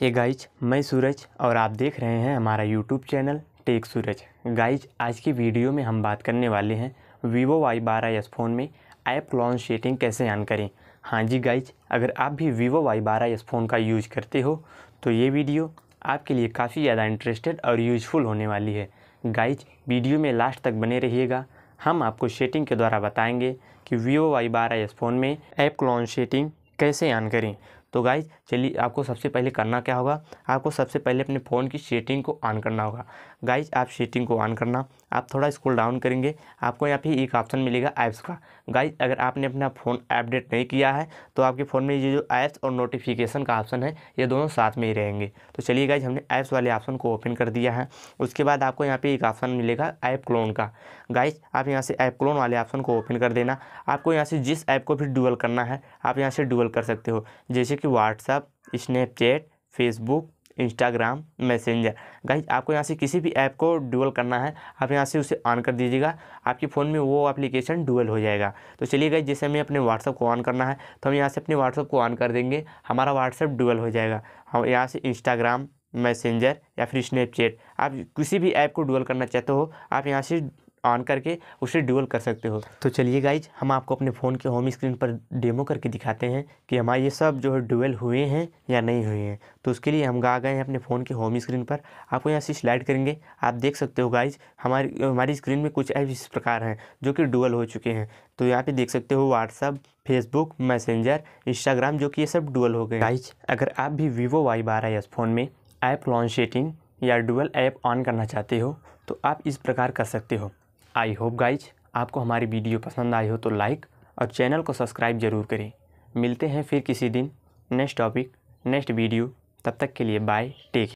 hey guys मैं सूरज और आप देख रहे हैं हमारा YouTube channel tech Suraj guys आज की वीडियो में हम बात करने वाले हैं वीवो वाई बारह एस फ़ोन में ऐप लॉन्च सेटिंग कैसे ऑन करें हाँ जी गाइज अगर आप भी वीवो वाई बारह एस फ़ोन का यूज करते हो तो ये वीडियो आपके लिए काफ़ी ज़्यादा इंटरेस्टेड और यूजफुल होने वाली है गाइज वीडियो में लास्ट तक बने रहिएगा हम आपको सेटिंग के द्वारा बताएँगे कि वीवो वाई बारह एस फ़ोन में ऐप लॉन्च सेटिंग कैसे ऑन करें तो गाइज चलिए आपको सबसे पहले करना क्या होगा आपको सबसे पहले अपने फ़ोन की सेटिंग को ऑन करना होगा गाइज आप सेटिंग को ऑन करना आप थोड़ा स्क्रॉल डाउन करेंगे आपको यहाँ पे एक ऑप्शन मिलेगा ऐप्स का गाइज अगर आपने अपना फ़ोन अपडेट नहीं किया है तो आपके फ़ोन में ये जो ऐप्स और नोटिफिकेशन का ऑप्शन है ये दोनों साथ में ही रहेंगे तो चलिए गाइज हमने ऐप्स वाले ऑप्शन को ओपन कर दिया है उसके बाद आपको यहाँ पर एक ऑप्शन मिलेगा ऐप क्लोन का गाइज आप यहाँ से ऐप क्लोन वाले ऑप्शन को ओपन कर देना आपको यहाँ से जिस ऐप को भी डुअल करना है आप यहाँ से डुअल कर सकते हो जैसे कि WhatsApp Snapchat Facebook Instagram Messenger guys आपको यहाँ से किसी भी ऐप को डुअल करना है आप यहाँ से उसे ऑन कर दीजिएगा आपके फ़ोन में वो एप्लीकेशन डुअल हो जाएगा तो चलिए गाइज जैसे हमें अपने व्हाट्सअप को ऑन करना है तो हम यहाँ से अपने व्हाट्सअप को ऑन कर देंगे हमारा व्हाट्सअप डुअल हो जाएगा हम यहाँ से इंस्टाग्राम मैसेंजर या फिर स्नैपचैट आप किसी भी ऐप को डुअल करना चाहते हो आप यहाँ से ऑन करके उसे ड्यूअल कर सकते हो तो चलिए गाइज हम आपको अपने फ़ोन के होम स्क्रीन पर डेमो करके दिखाते हैं कि हमारे ये सब जो है ड्यूअल हुए हैं या नहीं हुए हैं तो उसके लिए हम गा गए हैं अपने फ़ोन के होम स्क्रीन पर आपको यहाँ से स्लाइड करेंगे आप देख सकते हो गाइज हमारी हमारी स्क्रीन में कुछ ऐप इस प्रकार हैं जो कि डुअल हो चुके हैं तो यहाँ पे देख सकते हो व्हाट्सअप फेसबुक मैसेंजर इंस्टाग्राम जो कि ये सब डुअल हो गए गाइज अगर आप भी वीवो वाई बारह एस फ़ोन में ऐप लॉन्च सेटिंग या डुअल ऐप ऑन करना चाहते हो तो आप इस प्रकार कर सकते हो आई होप गाइज आपको हमारी वीडियो पसंद आई हो तो लाइक और चैनल को सब्सक्राइब जरूर करें मिलते हैं फिर किसी दिन नेक्स्ट टॉपिक नेक्स्ट वीडियो तब तक के लिए बाय टेक